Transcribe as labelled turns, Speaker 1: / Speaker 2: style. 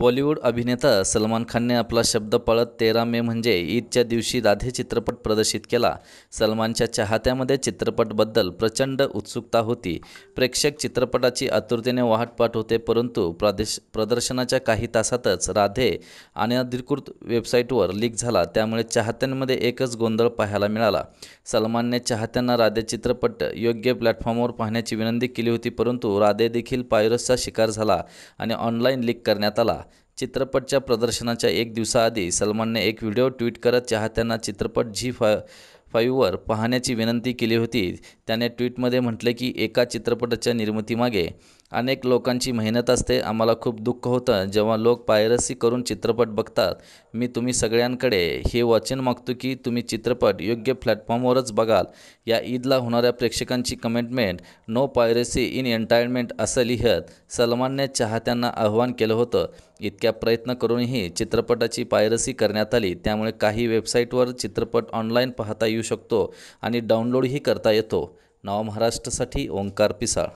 Speaker 1: बॉलिवूड अभिनेता सलमान खानने आपला शब्द पळत तेरा मे म्हणजे ईदच्या दिवशी राधे चित्रपट प्रदर्शित केला सलमानच्या चाहत्यामध्ये चित्रपटबद्दल प्रचंड उत्सुकता होती प्रेक्षक चित्रपटाची आतुरतेने वाहटपाट होते परंतु प्रादेश प्रदर्शनाच्या काही तासातच राधे अनधिकृत वेबसाईटवर लीक झाला त्यामुळे चाहत्यांमध्ये एकच गोंधळ पाहायला मिळाला सलमानने चाहत्यांना राधे चित्रपट योग्य प्लॅटफॉर्मवर पाहण्याची विनंती केली होती परंतु राधे देखील पायरसचा शिकार झाला आणि ऑनलाईन लीक करण्यात आला चित्रपटच्या प्रदर्शनाच्या एक दिवसाआधी सलमानने एक व्हिडिओ ट्विट करत चाहत्यांना चित्रपट झी फा फाईव्हवर पाहण्याची विनंती केली होती त्याने ट्विटमध्ये म्हटले की एका चित्रपटाच्या निर्मितीमागे अनेक लोकांची मेहनत असते आम्हाला खूप दुःख होतं जेव्हा लोक पायरसी करून चित्रपट बघतात मी तुम्ही सगळ्यांकडे हे वाचन मागतो की तुम्ही चित्रपट योग्य प्लॅटफॉर्मवरच बघाल या ईदला होणाऱ्या प्रेक्षकांची commitment no piracy in entertainment असं लिहत सलमानने चाहत्यांना आव्हान केलं होतं इतक्या प्रयत्न करूनही चित्रपटाची पायरसी करण्यात आली त्यामुळे काही वेबसाईटवर चित्रपट ऑनलाईन पाहता येऊ शकतो आणि डाउनलोडही करता येतो नाव महाराष्ट्रासाठी ओंकार पिसाळ